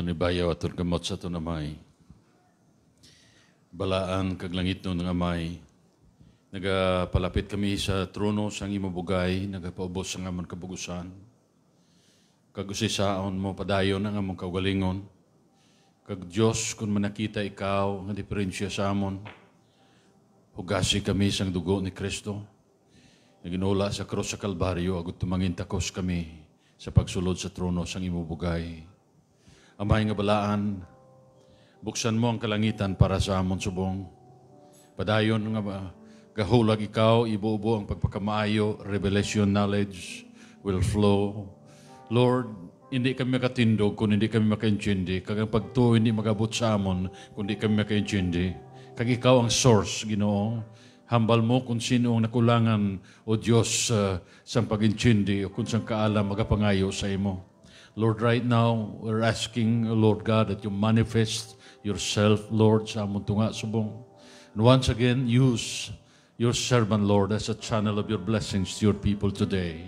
ni Bayaw atong gamot sa atong amay. Balaan kag langit no ng amay. Nagapalapit kami sa trono sang imubugay, nagapaubos sang amon kabugusan. Kagusisaon mo padayon ang among kagalingon. Kag Dios kun manakita ikaw nga diferensya sa amon. Hugasi kami sang dugo ni Kristo. Naginula sa krus sa Kalbaryo, agud tumangin takos kami sa pagsulod sa trono sang imubugay Amay nga balaan, buksan mo ang kalangitan para sa amon subong. Padayon nga gahulag ikaw, ibuubo ang pagpakamaayo, revelation knowledge will flow. Lord, hindi kami makatindog kung hindi kami makaintindi. Kag ang pagtuo hindi magabot sa amon kung hindi kami makaintindi. Kag ikaw ang source, Ginoo. Hambal mo kung sino ang nakulangan o Diyos uh, sa pagintindi o kung saan kaalam magapangayo sa imo. Lord, right now, we're asking, Lord God, that you manifest yourself, Lord, sa among tunga subong. And once again, use your servant, Lord, as a channel of your blessings to your people today.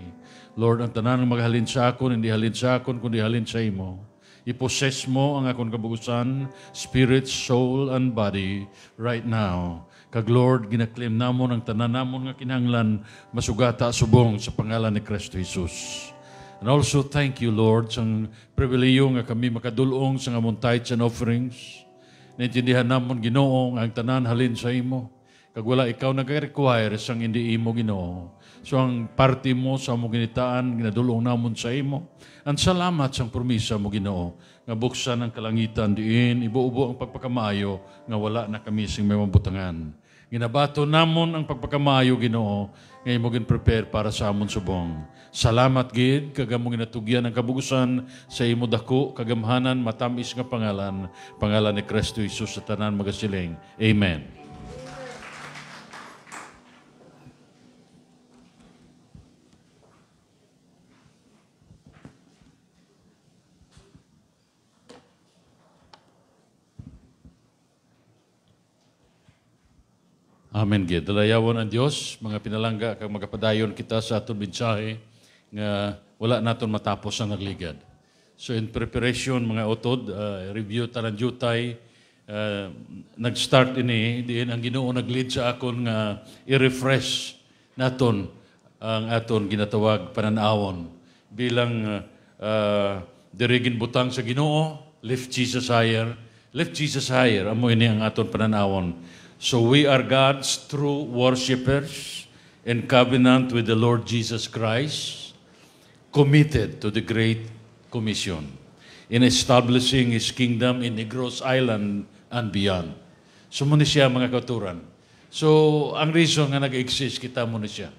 Lord, ang tanan maghalin sa akon, hindi halin sa akon, kundi halin sa imo. Ipossess mo ang akon kabugusan, spirit, soul, and body right now. Kag Lord, ginaklaim namon ang tanan namon nga kinahanglan, masugata subong sa pangalan ni Kristo Jesus. And also, thank you, Lord, sa pribiliyo nga kami makadulong sa among tithes and offerings. Naintindihan namon ginoong ang tanan halin sa imo. Kag wala ikaw nag-require sang hindi imo ginoo. So ang parte mo sa among ginitaan, ginadulong namon sa imo. Ang salamat sa promisa mo ginoo, nga buksan ang kalangitan diin, ibuubo ang pagpakamayo, nga wala na kami sing may mabutangan. Ginabato namon ang pagpakamayo ginoo, nga imo gin prepare para sa amon subong. Salamat gid kagamo ginatugyan ang kabugusan sa imo dako kagamhanan matamis nga pangalan pangalan ni Kristo Hesus sa tanan magasiling. Amen. Amen. Gid. Dalayawon ang Dios, mga pinalangga, kag magapadayon kita sa aton mensahe nga wala naton matapos ang nagligad. So in preparation mga utod, uh, review tanan jutay, uh, nag-start ini, diin ang Ginoo nag-lead sa akon nga i-refresh naton ang aton ginatawag pananawon bilang uh, uh, dirigin butang sa Ginoo, lift Jesus higher, lift Jesus higher, amo ini ang aton pananawon. So we are God's true worshipers in covenant with the Lord Jesus Christ committed to the Great Commission in establishing His kingdom in Negros Island and beyond. Sumuni siya mga katuran. So, ang reason nga nag-exist, kita mo na siya.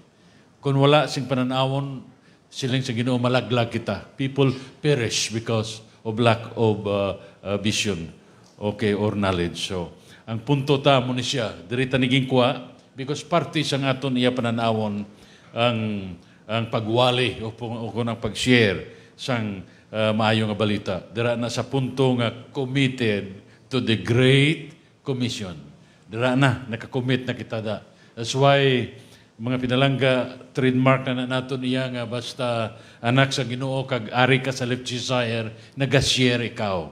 Kung wala sing pananawon, siling sa ginoo malaglag kita. People perish because of lack of uh, uh, vision okay, or knowledge. So, ang punto ta mo ni siya, dirita niging kuha, because parte sa aton iya pananawon ang ang pagwali o, kung ang pag-share sang uh, maayong balita. Dira na sa punto nga committed to the Great Commission. Dira na, nakakommit na kita da. That's why mga pinalangga, trademark na nato niya nga basta anak sa ginoo kag ari ka sa left desire, share ikaw.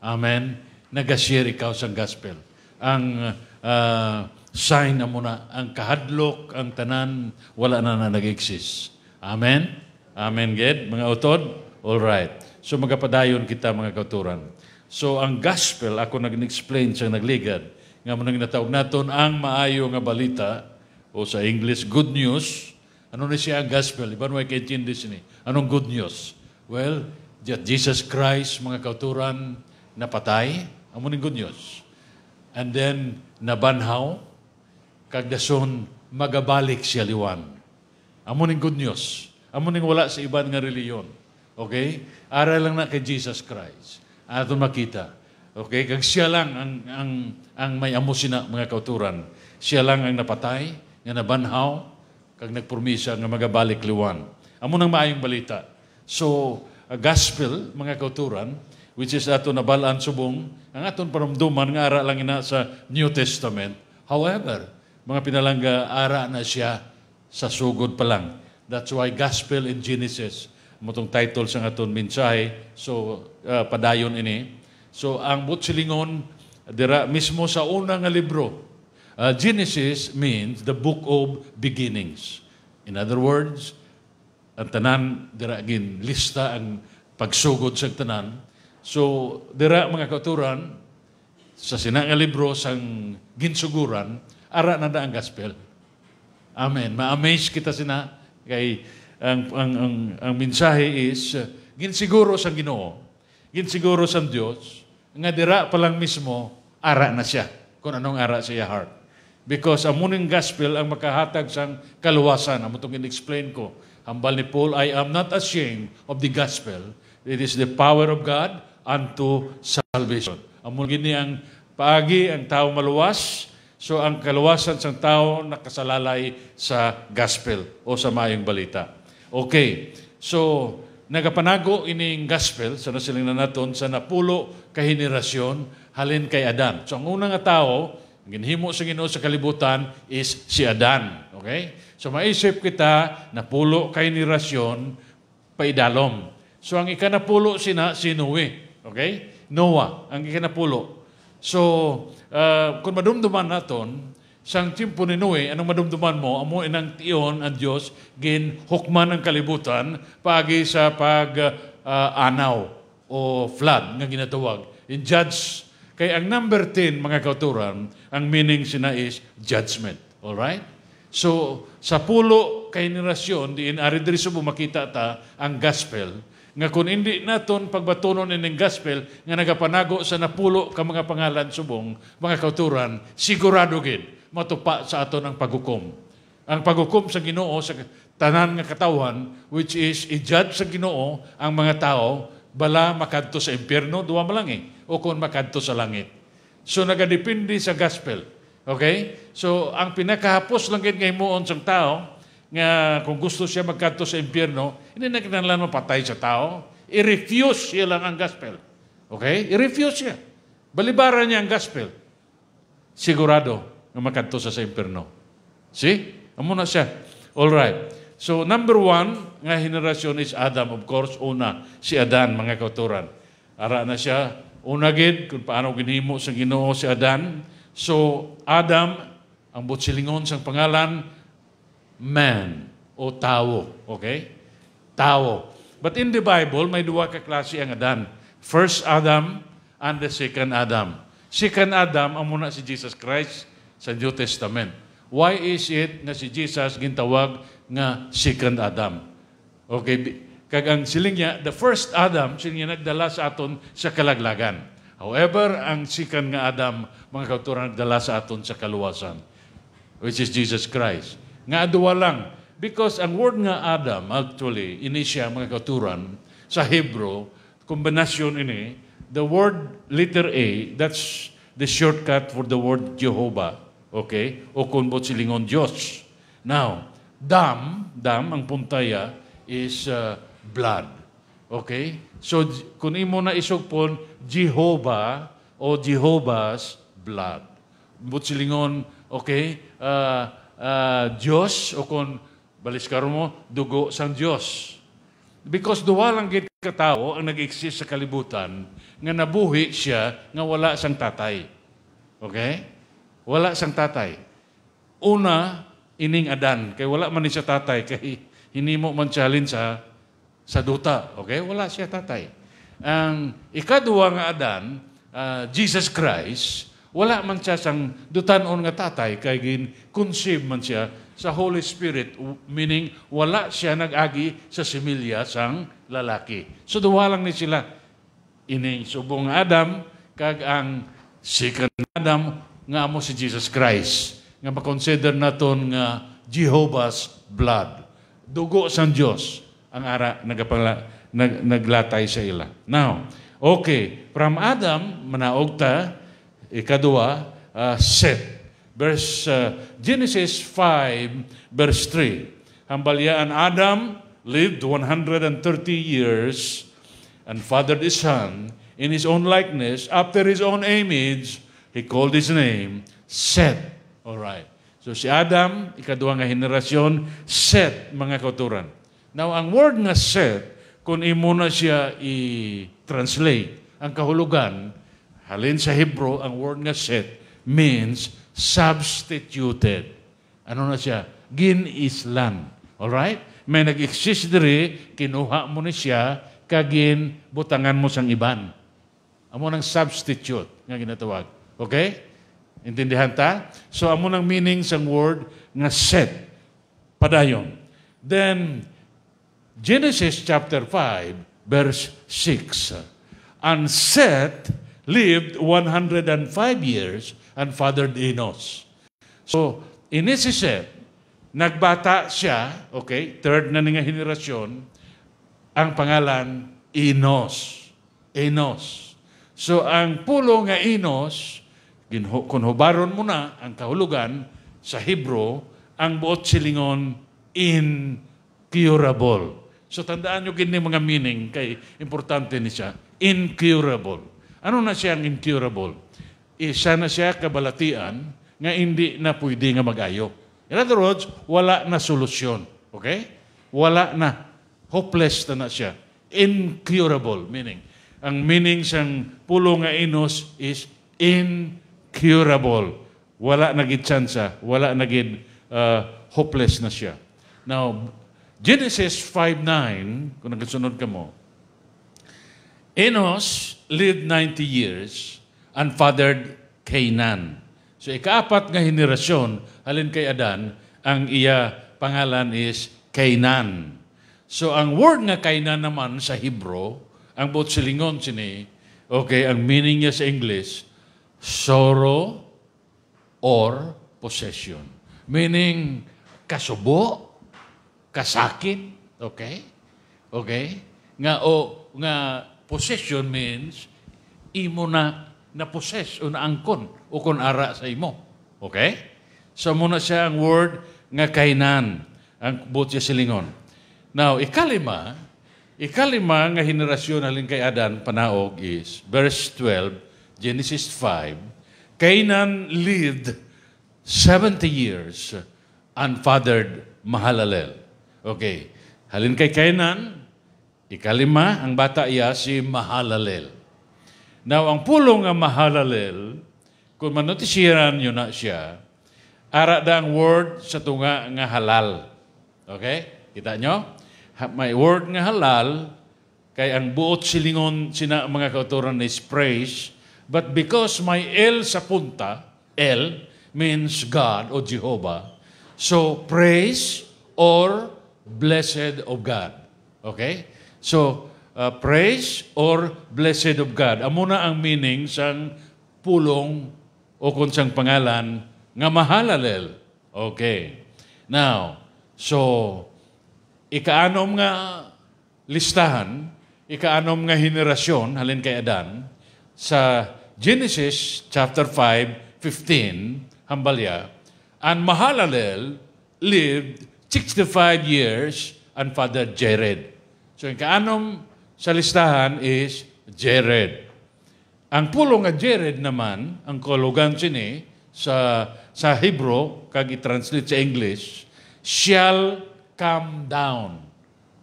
Amen? Nag-share ikaw sa gospel. Ang uh, sign na muna ang kahadlok, ang tanan, wala na na nag-exist. Amen? Amen, Ged? Mga utod? All right. So magapadayon kita mga kauturan. So ang gospel, ako nag-explain sa nagligad, nga mo nang natawag naton ang maayo nga balita, o sa English, good news. Ano na siya ang gospel? Iba mo kaintindi sini. Anong good news? Well, that Jesus Christ, mga kauturan, napatay. Amo ning good news. And then, nabanhaw kagdason magabalik siya liwan. Amo ning good news. Amo ning wala sa iban nga reliyon. Okay? Aral lang na kay Jesus Christ. Ato makita. Okay? Kag siya lang ang, ang, ang may amo sina mga kauturan. Siya lang ang napatay, nga nabanhaw, kag nagpromisa nga magabalik liwan. Amo nang maayong balita. So, a gospel, mga kauturan, which is ato nabalaan subong, ang aton paramduman nga ara lang ina sa New Testament. However, mga pinalangga, ara na siya sa sugod pa lang. That's why Gospel in Genesis, mutong title sa aton minsay, so uh, padayon ini. So ang butsilingon, dira mismo sa unang nga libro, uh, Genesis means the book of beginnings. In other words, ang tanan, dira gin lista ang pagsugod sa tanan. So, dira mga katuran, sa sinang libro sang ginsuguran, Ara na ang gospel. Amen. Ma-amaze kita sina kay ang ang ang, ang mensahe is uh, ginsiguro sa Ginoo. Ginsiguro sa Dios nga dira pa lang mismo ara na siya kung anong ara siya heart. Because ang muning gospel ang makahatag sang kaluwasan. Amo tong in-explain ko. Hambal ni Paul, I am not ashamed of the gospel. It is the power of God unto salvation. Amo gini ang paagi ang tao maluwas So ang kaluwasan sa tao nakasalalay sa gospel o sa mayong balita. Okay. So nagapanago ining gospel sa nasiling na naton sa napulo ka henerasyon halin kay Adan. So ang unang nga tao ang ginhimo sa Ginoo sa kalibutan is si Adan. Okay? So maisip kita napulo ka henerasyon paidalom. So ang ikanapulo sina si Noe. Okay? Noah ang ikanapulo. So uh, kung madumduman naton, sang timpo ni Noe, anong madumduman mo, amo inang tiyon ang Diyos, gin hukman ang kalibutan, pagi sa pag-anaw ah, o flood nga ginatawag. In judge. Kay ang number 10, mga kauturan, ang meaning sina is judgment. Alright? So, sa pulo kay generasyon, diin aridriso makita ta ang gospel, nga kung hindi naton pagbatunon ining gospel nga nagapanago sa napulo ka mga pangalan subong, mga kauturan, sigurado gid matupa sa aton ang paghukom. Ang paghukom sa Ginoo sa tanan nga katawan which is i-judge sa Ginoo ang mga tao bala makadto sa impierno duwa man lang eh, o kung makadto sa langit. So nagadepende sa gospel. Okay? So ang pinakahapos lang gid nga himuon sang tao nga kung gusto siya magkanto sa impyerno, hindi na kinahanglan mapatay sa tao. I-refuse siya lang ang gospel. Okay? I-refuse siya. Balibaran niya ang gospel. Sigurado na makanto sa sa impyerno. See? Amo na siya. All right. So, number one nga generation is Adam. Of course, una, si Adan, mga kauturan. Ara na siya. Una gid, kung paano ginhimo sa ginoo si Adan. So, Adam, ang butsilingon sa pangalan, man o tao. Okay? Tao. But in the Bible, may duwa ka klase ang Adan. First Adam and the second Adam. Second Adam, ang muna si Jesus Christ sa New Testament. Why is it na si Jesus gintawag nga second Adam? Okay, kag ang siling niya, the first Adam, siling niya nagdala sa aton sa kalaglagan. However, ang second nga Adam, mga kauturan nagdala sa aton sa kaluwasan, which is Jesus Christ. Nga duwa lang. Because ang word nga Adam, actually, ini siya mga katuran, sa Hebrew, kombinasyon ini, the word letter A, that's the shortcut for the word Jehovah. Okay? O kung ba't silingon Diyos. Now, dam, dam, ang puntaya, is uh, blood. Okay? So, kung imo na isugpon, Jehovah o Jehovah's blood. But silingon, okay? Uh, uh, Diyos o kung balis ka mo, dugo sang Diyos. Because duwa lang gid katao ang nag-exist sa kalibutan nga nabuhi siya nga wala sang tatay. Okay? Wala sang tatay. Una, ining adan. Kay wala man siya tatay. Kay hinimo man challenge sa, sa duta. Okay? Wala siya tatay. Ang um, ikaduwa nga adan, uh, Jesus Christ, wala man siya sang dutanon nga tatay kay gin conceive man siya sa Holy Spirit meaning wala siya nagagi sa similya sang lalaki. So duha lang ni sila ining subong Adam kag ang second Adam nga amo si Jesus Christ nga makonsider naton nga Jehovah's blood. Dugo sang Dios ang ara nagapangla, nag, naglatay sa ila. Now, okay, from Adam manaog ta Ikadua, uh, Seth. Verse, uh, Genesis 5, verse 3. Hambalyaan Adam lived 130 years and fathered a son in his own likeness, after his own image, he called his name Seth. All right. So si Adam, ikaduwa nga henerasyon, Seth, mga kauturan. Now, ang word nga Seth, kung imo na siya i-translate, ang kahulugan, Halin sa Hebrew, ang word nga set means substituted. Ano na siya? gin Ginislan. Alright? May nag-exist diri, kinuha mo ni siya, kagin butangan mo sang iban. Amo nang substitute nga ginatawag. Okay? Intindihan ta? So amo nang meaning sang word nga set. Padayon. Then Genesis chapter 5 verse 6. And set lived 105 years and fathered Enos. So, in inisisip, nagbata siya, okay, third na nga henerasyon, ang pangalan Enos. Enos. So, ang pulo nga Enos, kunhubaron mo na ang kahulugan sa Hebrew, ang buot silingon incurable. So, tandaan nyo gini mga meaning kay importante ni siya. Incurable. Ano na siyang incurable? Isa eh, na siya kabalatian nga hindi na pwede nga magayo. In other words, wala na solusyon. Okay? Wala na. Hopeless na na siya. Incurable, meaning. Ang meaning sang pulo nga inos is incurable. Wala na gid tsansa, wala na gid uh, hopeless na siya. Now, Genesis 5.9, kung nagkasunod ka mo, Enos lived 90 years and fathered Canaan. So ikaapat nga henerasyon alin kay Adan, ang iya pangalan is Canaan. So ang word nga Canaan naman sa Hebrew, ang both silingon sini, okay, ang meaning niya sa English, sorrow or possession. Meaning, kasubo, kasakit, okay? Okay? Nga o, nga possession means imo na na-possess o naangkon o kon ara sa imo. Okay? So muna siya ang word nga kainan ang buot siya silingon. Now, ikalima, ikalima nga henerasyon alin kay Adan panaog is verse 12, Genesis 5, Kainan lived 70 years and fathered Mahalalel. Okay. Halin kay Kainan, Ikalima, ang bata iya si Mahalalel. Now, ang pulong nga Mahalalel, kung manotisiran yun na siya, ara dang word sa tunga nga halal. Okay? Kita nyo? May word nga halal, kay ang buot silingon sina mga kauturan is praise, but because may L sa punta, L means God o Jehovah, so praise or blessed of God. Okay? So, uh, praise or blessed of God. Amo na ang meaning sang pulong o kung sang pangalan nga mahalalel. Okay. Now, so, ikaanom nga listahan, ikaanom nga henerasyon, halin kay Adan, sa Genesis chapter 5, 15, Hambalya, and Mahalalel lived 65 years and father Jared. So, yung kaanom sa listahan is Jared. Ang pulong nga Jared naman, ang kologan sini sa sa Hebrew kag i-translate sa English, shall come down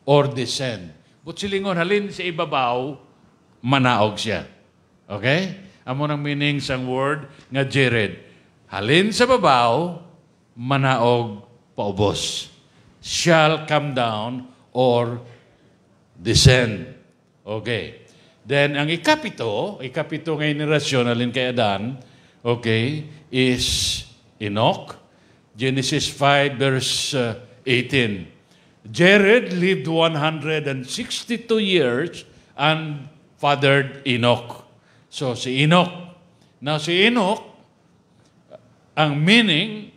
or descend. But silingon halin sa ibabaw, manaog siya. Okay? Amo nang meaning sang word nga Jared. Halin sa babaw, manaog paubos. Shall come down or descend. Okay. Then, ang ikapito, ikapito nga generasyon, alin kay Adan, okay, is Enoch. Genesis 5 verse 18. Uh, Jared lived 162 years and fathered Enoch. So, si Enoch. Now, si Enoch, ang meaning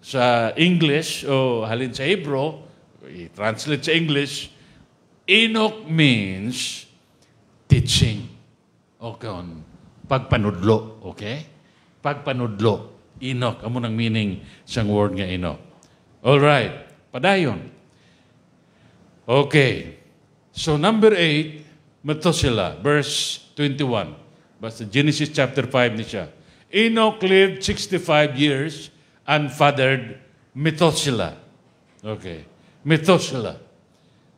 sa English o halin sa Hebrew, i-translate sa English, Enoch means teaching. O kaon, pagpanudlo. Okay? Pagpanudlo. Enoch. Amo nang meaning siyang word nga All right. Padayon. Okay. So number 8, Methuselah, verse 21. Basta Genesis chapter 5 ni siya. Enoch lived 65 years and fathered Methuselah. Okay. Methuselah.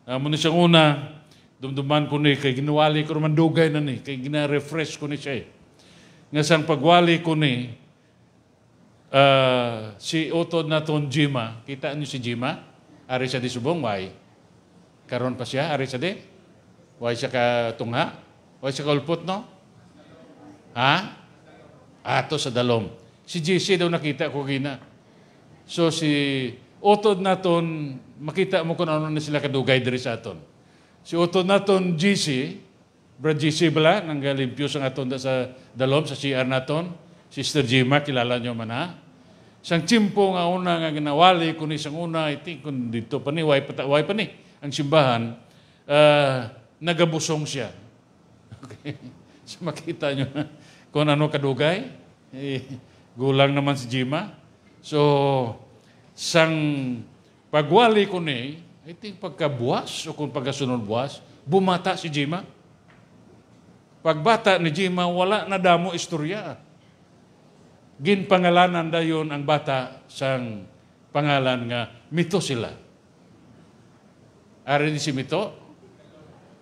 Amo ah, ni siyang una, dumduman ko ni, eh, kay ginawali ko naman dugay na ni, kay gina-refresh ko ni siya. Eh. Nga sang pagwali ko ni, uh, si Otod na ton Jima, kita niyo si Jima? Ari siya di subong, why? Karon pa siya, ari siya di? Why siya ka tungha? Why siya ka ulput, no? Ha? Ato sa dalom. Si JC daw nakita ko gina. So si Otod na ton makita mo kung ano na sila kadugay diri sa aton. Si uton naton GC, Brad GC bala, nanggalimpyo sa aton da sa dalom, sa CR naton. Sister Jima, kilala nyo man ha. Sang chimpo nga una nga ginawali, kung isang una, iti, kung dito pa ni, way pa, pa ni, ang simbahan, uh, nagabusong siya. Okay. So makita nyo na kung ano kadugay. Eh, gulang naman si Jima. So, sang Pagwali ko ni, I think pagkabuas o kung pagkasunod buwas, bumata si Jima. Pagbata ni Jima, wala na damo istorya. Ginpangalanan dayon ang bata sang pangalan nga Mito sila. Ari ni si Mito,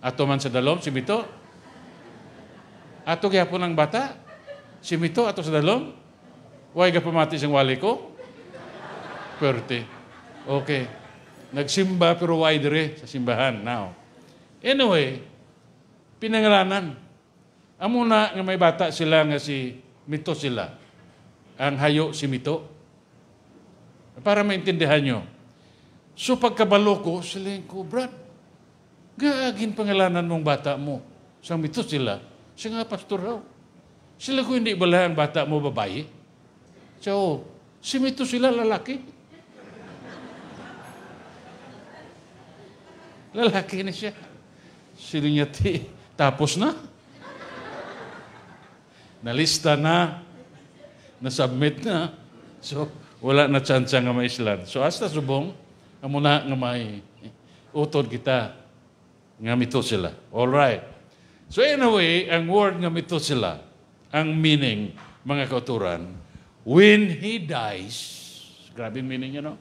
ato man sa dalom, si Mito. Ato gyapon ang bata, si Mito ato sa dalom. Huwag ka pamati siyang wali ko. Pwerte. Okay. Nagsimba pero wide sa simbahan now. Anyway, pinangalanan. Amuna nga may bata sila nga si Mito sila. Ang hayo si Mito. Para maintindihan nyo. So pagkabalo ko, sila yung ko, Brad, pangalanan mong bata mo. Sa Mito sila. Siya nga pastor raw. Sila ko hindi bala ang bata mo babae. So, si Mito sila lalaki. Lalaki na siya. Silinyati. Tapos na. Nalista na. Nasubmit na. So, wala na chance nga maislan. So, hasta subong, amo na nga may utod kita nga mito sila. All right. So anyway, ang word nga mito sila, ang meaning, mga kauturan, when he dies, grabe meaning you know,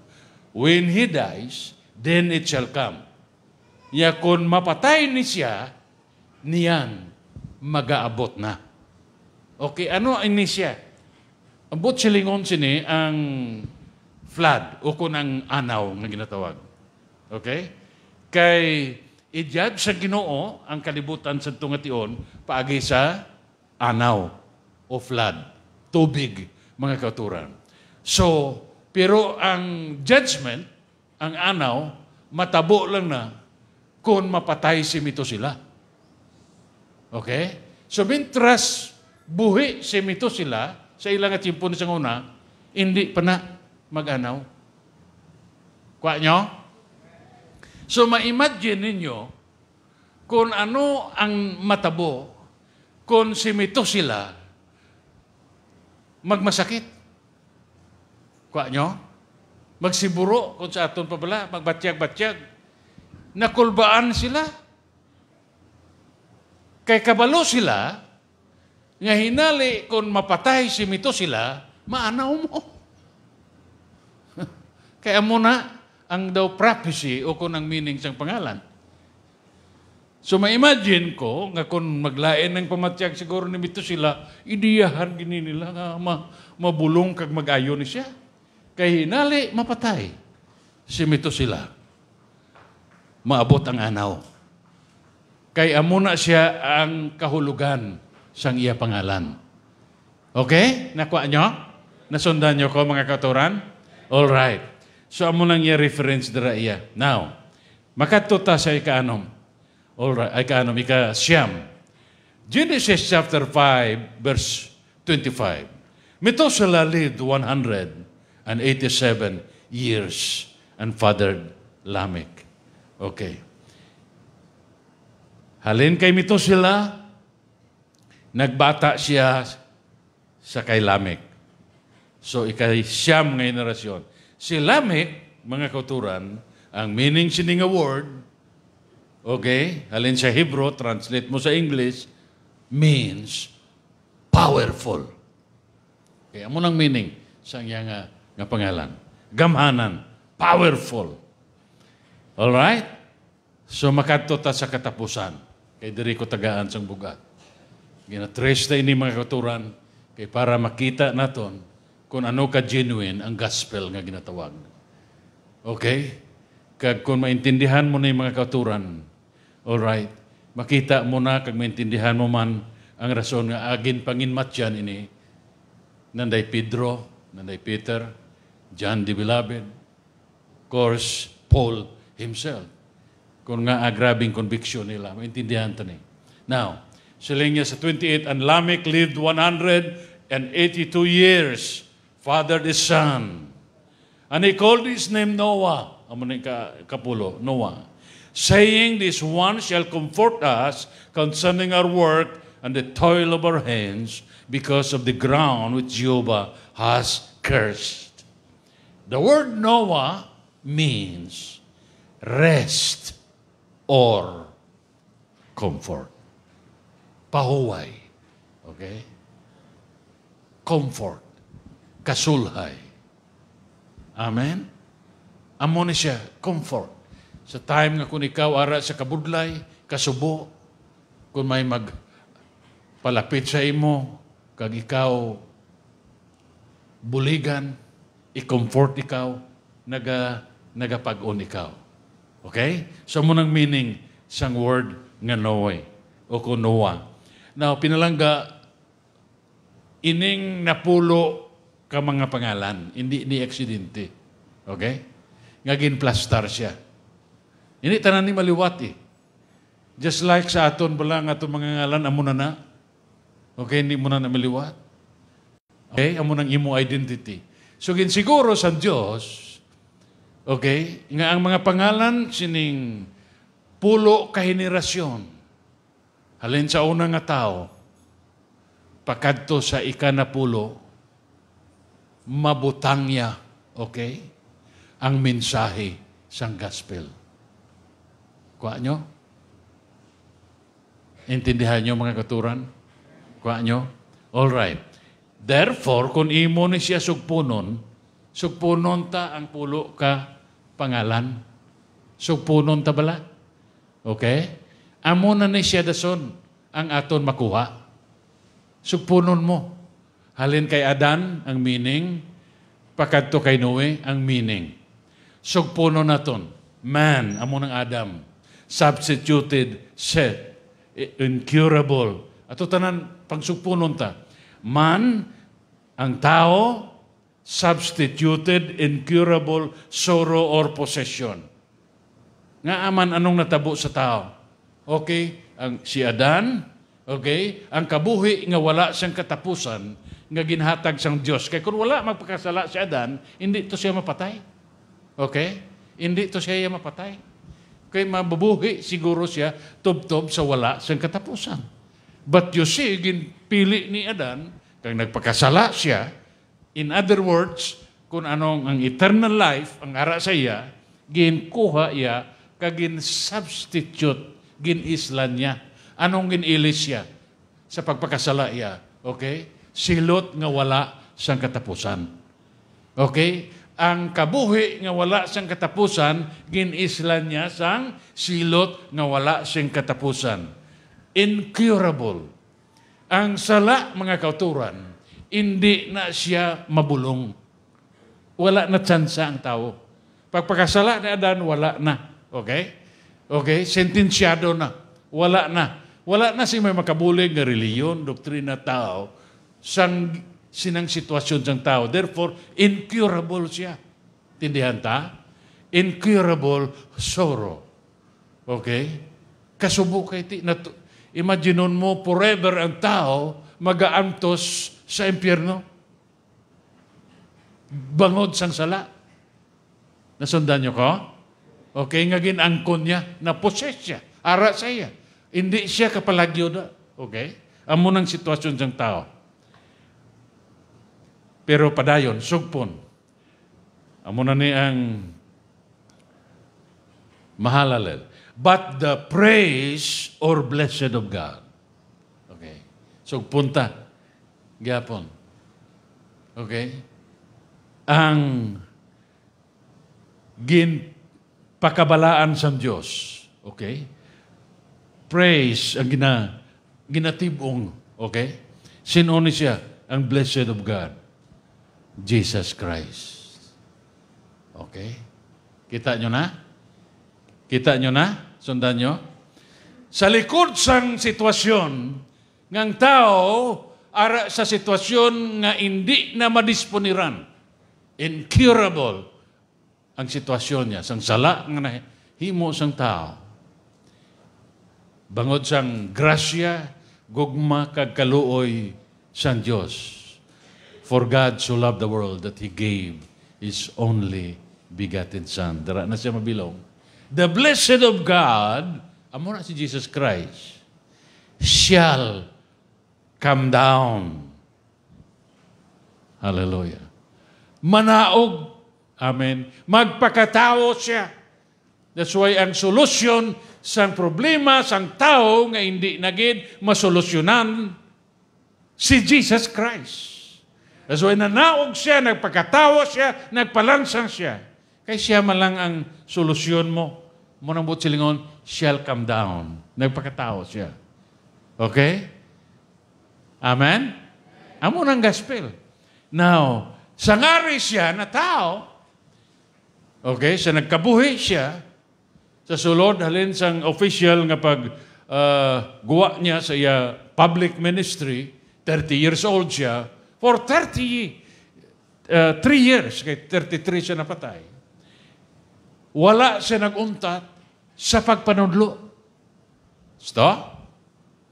when he dies, then it shall come niya kung mapatay ni siya, niyan aabot na. Okay, ano ini siya? Abot silingon sini ang flood o kung ang anaw nga ginatawag. Okay? Kay i sa Ginoo ang kalibutan sa tungation paagi sa anaw o flood, tubig, mga katuran. So, pero ang judgment, ang anaw, matabo lang na kung mapatay si Mito sila. Okay? So, mintras buhi si Mito sila, sa ilang at timpun sa una, hindi pa na mag-anaw. Kwa nyo? So, ma-imagine ninyo kung ano ang matabo kung si Mito sila magmasakit. Kwa nyo? Magsiburo kung sa aton pa pala, magbatyag-batyag nakulbaan sila. Kay kabalo sila, nga hinali kung mapatay si mito sila, maanaw mo. Kaya mo ang daw prophecy o kung ang meaning sang pangalan. So ma-imagine ko nga kung maglain ng pamatyag siguro ni mito sila, idiyahan gini nila nga ma mabulong kag magayo ni siya. Kay hinali, mapatay si mito sila maabot ang anaw. Kay amo na siya ang kahulugan sang iya pangalan. Okay? Nakuha nyo? Nasundan nyo ko mga katuran? All right. So amo lang iya reference dira iya. Now, makatuta sa ikaanom. All right, ikaanom, ika siyam. Genesis chapter 5 verse 25. Methuselah lived 187 years and fathered Lamech. Okay. Halin kay mito sila, nagbata siya sa kay Lamek. So, ikay siyam nga generasyon. Si Lamek, mga kauturan, ang meaning sining word, okay, halin sa Hebrew, translate mo sa English, means powerful. Kaya mo nang meaning sa nga, ah, nga pangalan. Gamhanan, powerful. All right? So makadto ta sa katapusan. Kay diri ko tagaan sang bugat. Ginatrace ta ini mga katuran kay para makita naton kung ano ka genuine ang gospel nga ginatawag. Okay? Kag kung maintindihan mo na yung mga katuran, all right, makita mo na kag maintindihan mo man ang rason nga agin pangin matyan ini nanday Pedro, nanday Peter, John the Beloved, of course, Paul, himself. Kung nga agrabing conviction nila, maintindihan tani. Now, sila niya sa 28, and Lamech lived 182 years, Father the son. And he called his name Noah. Amo ni ka, kapulo, Noah. Saying, this one shall comfort us concerning our work and the toil of our hands because of the ground which Jehovah has cursed. The word Noah means rest or comfort. Pahuway. Okay? Comfort. Kasulhay. Amen? Amo ni siya, comfort. Sa time nga kung ikaw ara sa kabudlay, kasubo, kung may mag palapit sa imo, kag ikaw buligan, i-comfort ikaw, naga, nagapag-on ikaw. Okay? So, mo munang meaning siyang word nga Noe o ko Noah. Now, pinalangga, ining napulo ka mga pangalan. Hindi ni aksidente. Okay? Nga ginplastar siya. Ini tanan ni maliwat eh. Just like sa aton bala nga itong mga ngalan, amo na na. Okay, hindi mo na maliwat. Okay, amo ng imo identity. So, ginsiguro sa Diyos, Okay? Nga ang mga pangalan sining pulo kahenerasyon. henerasyon. Halin sa una tao, pakadto sa ika na pulo, mabutang niya, okay? Ang mensahe sang gospel. Kuha nyo? Intindihan nyo mga katuran? Kuha nyo? Alright. Therefore, kung imo ni siya sugpunon, Sugpunon ta ang pulo ka pangalan. Sugpunon ta bala. Okay? Amo na ni siya dason ang aton makuha. Sugpunon mo. Halin kay Adan ang meaning, pakadto kay Noe ang meaning. Sugpunon naton. Man, amo ng Adam. Substituted, set, incurable. Ato tanan, pagsugpunon ta. Man, ang tao, substituted incurable sorrow or possession. Nga aman anong natabo sa tao? Okay, ang si Adan, okay, ang kabuhi nga wala siyang katapusan nga ginhatag sang Dios. Kay kun wala magpakasala si Adan, hindi to siya mapatay. Okay? Hindi to siya mapatay. Kay mabubuhi siguro siya tubtob sa wala sang katapusan. But you see, ginpili ni Adan, kang nagpakasala siya, In other words, kung anong ang eternal life, ang ara sa iya, ginkuha iya, kagin substitute, gin islan niya. Anong ginilis siya? Sa pagpakasala iya. Okay? Silot nga wala sang katapusan. Okay? Ang kabuhi nga wala sang katapusan, ginislan niya sang silot nga wala sang katapusan. Incurable. Ang sala, mga kauturan, hindi na siya mabulong. Wala na tsansa ang tao. Pagpakasala ni Adan, wala na. Okay? Okay? Sentensyado na. Wala na. Wala na si may makabulig na reliyon, doktrina, tao, sang, sinang sitwasyon ng tao. Therefore, incurable siya. Tindihan ta? Incurable sorrow. Okay? Kasubukay ti. Imaginon mo, forever ang tao, magaantos sa impyerno. Bangod sang sala. Nasundan niyo ko? Okay, nga ginangkon niya, na-possess siya, ara sa iya. Hindi siya kapalagyo na. Okay? Amo ng sitwasyon sang tao. Pero padayon, sugpon. Amo ni ang mahalalel. But the praise or blessed of God. Okay. So punta Gapon. Okay? Ang gin ginpakabalaan sa Diyos. Okay? Praise ang gina, ginatibong. Okay? Sinuni siya ang blessed of God. Jesus Christ. Okay? Kita nyo na? Kita nyo na? Sundan nyo? Sa likod sang sitwasyon, ngang tao ara sa sitwasyon nga hindi na madisponiran. Incurable ang sitwasyon niya. Sang sala nga na himo sang tao. Bangod sang grasya, gugma kag kaluoy sang Dios. For God so loved the world that He gave His only begotten Son. Dara na siya mabilong. The blessed of God, amo na si Jesus Christ, shall Come down. Hallelujah. Manaog. Amen. Magpakatao siya. That's why ang solusyon sa problema sa tao nga hindi nagid masolusyonan si Jesus Christ. That's why nanaog siya, nagpakatao siya, nagpalansang siya. Kay siya man lang ang solusyon mo. Munang buot silingon, shall come down. Nagpakatao siya. Okay? Amen? Amo ng gospel. Now, sangari siya na tao, okay, sa nagkabuhi siya, sa sulod, halin sang official nga pag uh, guwa niya sa iya public ministry, 30 years old siya, for 30, uh, 3 years, kay 33 siya napatay, wala siya naguntat sa pagpanudlo. Stop?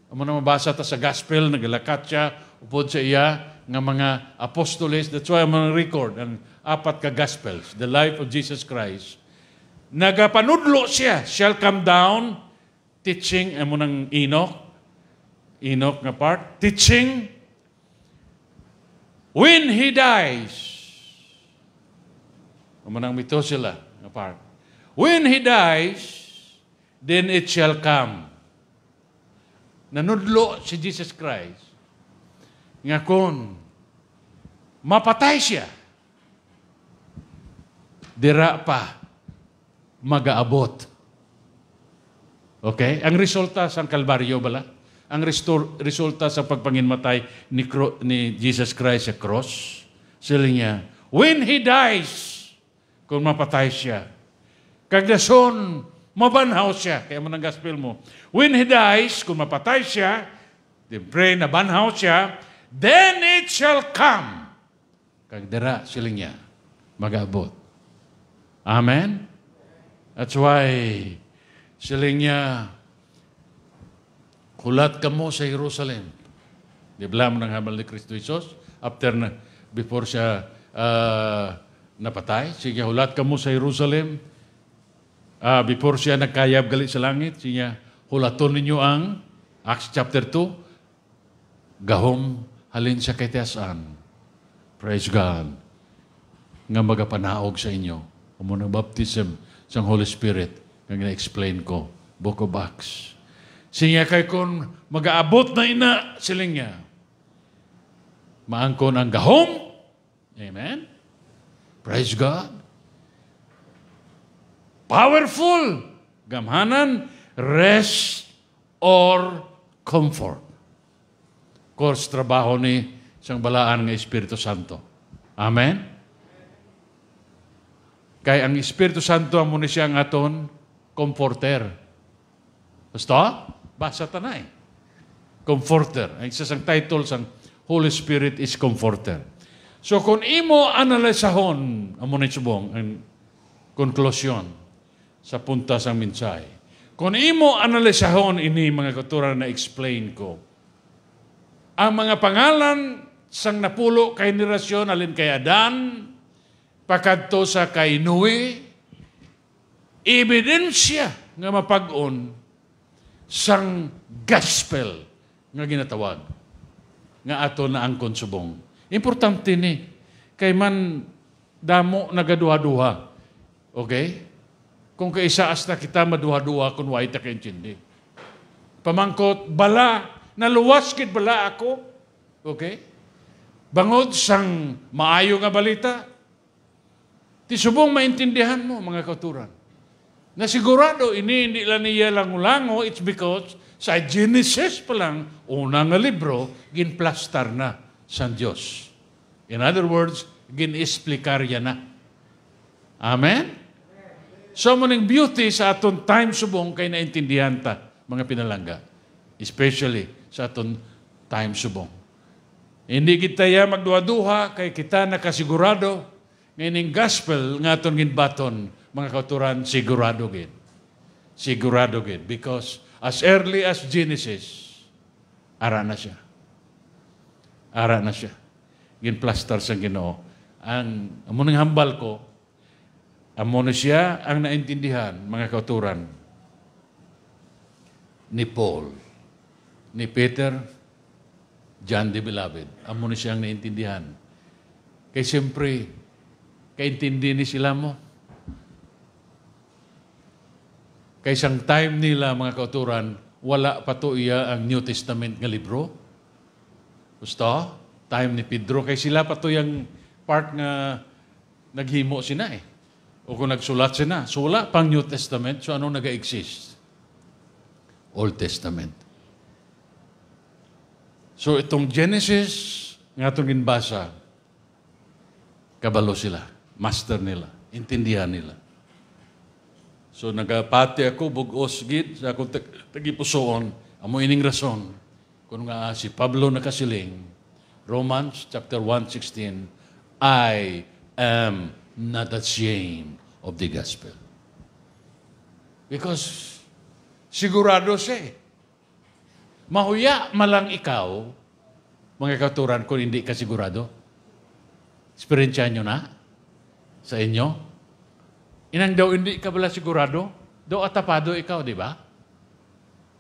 Amo na mabasa ta sa gospel, nagalakat siya, upod sa iya, nga mga apostoles. That's why amo record ang apat ka gospels, the life of Jesus Christ. Nagapanudlo siya, shall come down, teaching, amo ng Enoch, Enoch nga part, teaching, when he dies, amo ng mito sila, nga part, when he dies, then it shall come nanudlo si Jesus Christ, nga kung mapatay siya, dira pa magaabot. Okay? Ang resulta sa Kalbaryo bala? Ang restore, resulta sa pagpanginmatay ni, ni Jesus Christ sa cross? Sila niya, when He dies, kung mapatay siya, kagdason mabanhaw siya. Kaya mo ng gospel mo. When he dies, kung mapatay siya, then pray na banhaw siya, then it shall come. Kagdara sila niya. Magabot. Amen? That's why sila niya kulat ka mo sa Jerusalem. Di ba mo ng hamal ni Kristo Jesus? After na, before siya uh, napatay, sige, hulat ka mo sa Jerusalem uh, before siya nagkayab gali sa langit, siya hulaton ninyo ang Acts chapter 2, gahom halin sa kaitasan. Praise God. Nga magapanaog sa inyo. Amo ng baptism sa Holy Spirit. Nga na-explain ko. Book of Acts. Siya kay kon mag-aabot na ina siling niya. Maangkon ang gahom. Amen? Praise God powerful, gamhanan, rest, or comfort. Of course, trabaho ni isang balaan ng Espiritu Santo. Amen? Kaya ang Espiritu Santo amo ni siyang aton comforter. Basta? Basa tanay. Eh. Comforter. Ang isa sang title sang Holy Spirit is comforter. So kung imo analysahon amo ni subong ang konklusyon, sa punta sang mensahe. Kung imo analisahon ini mga kultura na explain ko, ang mga pangalan sang napulo kay henerasyon alin kay Adan, pakadto sa kay Noe, ebidensya nga mapag-on sang gospel nga ginatawag nga ato na ang konsubong. Importante ni kay man damo nagaduha-duha. Okay? Kung kaisaas na kita, maduha-duha kung wa ita kaintindi. Pamangkot, bala, naluwas kid bala ako. Okay? Bangod sang maayo nga balita. Ti subong maintindihan mo, mga kauturan. Na sigurado, ini hindi lang niya langulango, it's because sa Genesis pa lang, una nga libro, ginplastar na sa Diyos. In other words, gin ginisplikarya na. Amen? So muning beauty sa aton time subong kay naintindihan ta mga pinalangga. Especially sa aton time subong. Hindi kita ya magduha-duha kay kita nakasigurado ngayon gospel nga aton ginbaton mga kauturan sigurado gid. Sigurado gid because as early as Genesis ara na siya. Ara na siya. Ginplastar sa Ginoo. Ang munang hambal ko siya ang naintindihan, mga kauturan, ni Paul, ni Peter, John the Beloved. siya ang naintindihan. Kay siyempre, kaintindi ni sila mo. Kay isang time nila, mga kauturan, wala pa to iya ang New Testament nga libro. Gusto? Time ni Pedro. Kay sila pa to yung part nga naghimo sina eh. O kung nagsulat sila, so wala pang New Testament, so ano nag-exist? Old Testament. So itong Genesis, nga itong inbasa, kabalo sila, master nila, intindihan nila. So nagapati ako, bugos gid, sa akong tagipusoon, amo ining rason, kung nga si Pablo nakasiling, Romans chapter 1.16, I am not ashamed of the gospel. Because sigurado siya eh. Mahuya malang ikaw, mga katuran, kung hindi ka sigurado. Experiensya nyo na sa inyo. Inang daw hindi ka bala sigurado, daw atapado ikaw, di ba?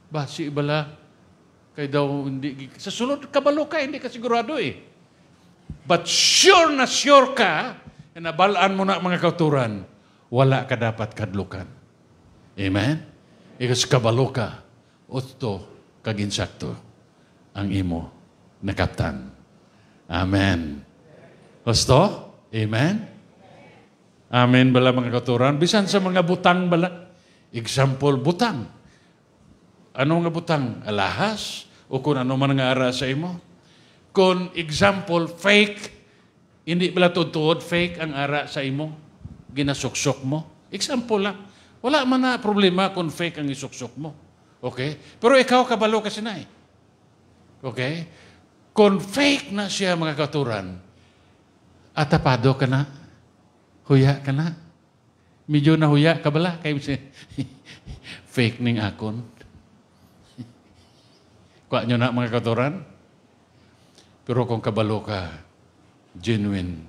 Ba, si ibala, kay daw hindi, sa sunod, kabalo ka, hindi ka sigurado eh. But sure na sure ka eh, nabalaan mo na mga kauturan, wala ka dapat kadlukan. Amen? Ikas kabalo ka, utto kag insakto ang imo na nakaptan. Amen. Gusto? Amen? Amen bala mga kauturan. Bisan sa mga butang bala. Example, butang. Ano nga butang? Alahas? O kung ano man nga ara sa imo? Kung example, fake hindi pala tutuod, fake ang ara sa imo. Ginasuksok mo. Example lang. Wala man na problema kung fake ang isuksok mo. Okay? Pero ikaw kabalo kasi na eh. Okay? Kung fake na siya mga katuran, atapado ka na, huya ka na, medyo nahuya ka bala, kayo siya, fake ning akon. Kuha nyo na mga katuran. Pero kung kabalo ka, genuine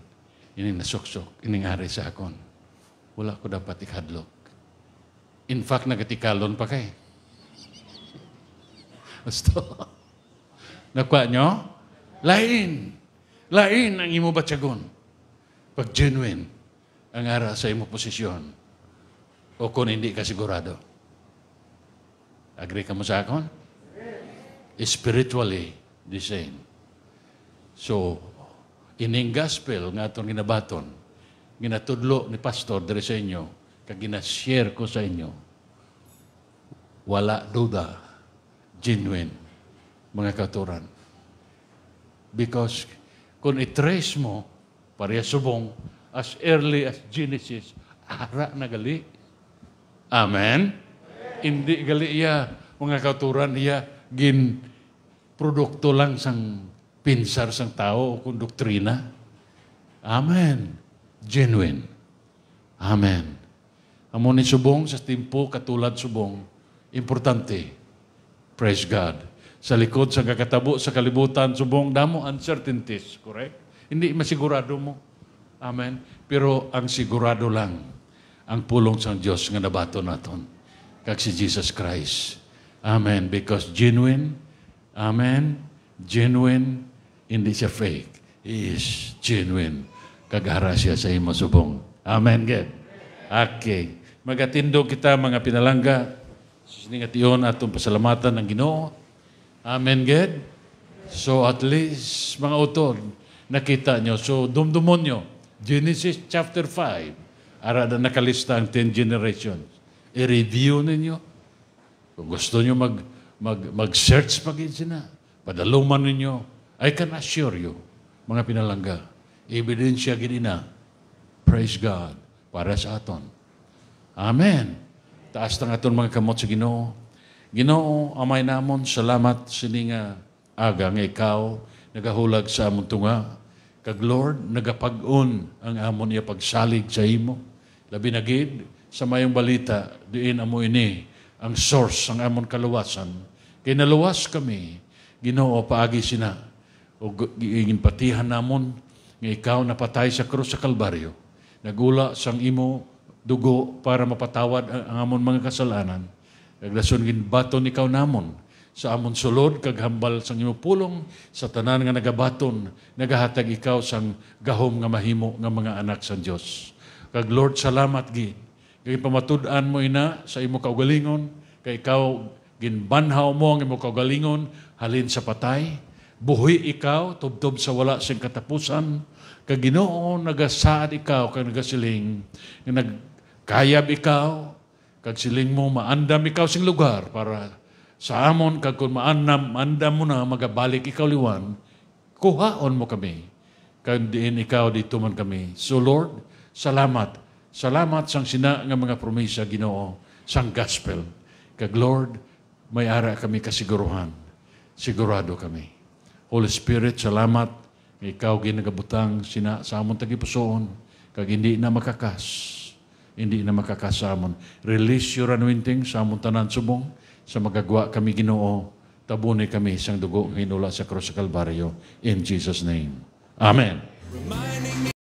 ining nasuksok, ining ari sa akon. Wala ko dapat ikadlok. In fact, nagatikalon pa kay. Gusto. Nakuha nyo? Lain. Lain ang imo batyagon. Pag genuine ang ara sa imo posisyon. O kung hindi ka sigurado. Agree ka mo sa akon? Spiritually, the same. So, Ining gospel nga atong ginabaton, ginatudlo ni pastor dere sa inyo, kag ginashare ko sa inyo. Wala duda, genuine mga katuran. Because kung i-trace mo, pareha subong, as early as Genesis, ara na gali. Amen? Amen. Hindi gali iya, mga katuran iya, gin produkto lang sang pinsar sang tao o kung doktrina. Amen. Genuine. Amen. Amo ni subong sa timpo katulad subong, importante. Praise God. Sa likod sa kakatabo sa kalibutan subong damo uncertainties, correct? Hindi masigurado mo. Amen. Pero ang sigurado lang ang pulong sang Dios nga nabato naton kag si Jesus Christ. Amen. Because genuine, amen, genuine hindi siya fake. He is genuine. Kagara siya sa imo subong. Amen, get? Okay. Magatindog kita, mga pinalangga. Sining at iyon atong pasalamatan ng Ginoo. Amen, get? So at least, mga utol, nakita nyo. So dumdumon nyo. Genesis chapter 5. Arada nakalista ang 10 generations. I-review ninyo. Kung gusto nyo mag, mag, mag-search pag sina, padaluman ninyo I can assure you, mga pinalangga, ebidensya ginina, praise God, para sa aton. Amen. Taas na aton mga kamot sa ginoo. Ginoo, amay namon, salamat sininga aga nga ikaw, nagahulag sa amon tunga. Kag Lord, nagapag-on ang amon niya pagsalig sa imo. Labi na gid, sa mayong balita, diin amo ini, ang source, ang amon kaluwasan. Kay naluwas kami, ginoo, paagi sina o ginpatihan namon nga ikaw napatay sa krus sa Kalbaryo, nagula sang imo dugo para mapatawad ang amon mga kasalanan. Naglason gin baton ikaw namon sa amon sulod kag hambal sang imo pulong sa tanan nga nagabaton nagahatag ikaw sang gahom nga mahimo ng mga anak sang Dios. Kag Lord salamat gi kay pamatud-an mo ina sa imo kaugalingon kay ikaw ginbanhaw mo ang imo kaugalingon halin sa patay buhi ikaw, tubtob sa wala sing katapusan, kag Ginoo nagasaad ikaw kag nagasiling, nagkayab ikaw, kag siling mo maandam ikaw sing lugar para sa amon kag kun maandam andam mo na magabalik ikaw liwan, kuhaon mo kami kag diin ikaw dito man kami. So Lord, salamat. Salamat sang sina nga mga promesa Ginoo sang gospel. Kag Lord, may ara kami kasiguruhan. Sigurado kami. Holy Spirit, salamat. Ikaw ginagabutang sina sa amon tagipusoon. Kag hindi na makakas. Hindi na makakas sa amon. Release your anointing sa amon tanan subong. Sa magagwa kami ginoo. Tabunay kami sang dugo hinula sa krus sa Kalbaryo. In Jesus' name. Amen.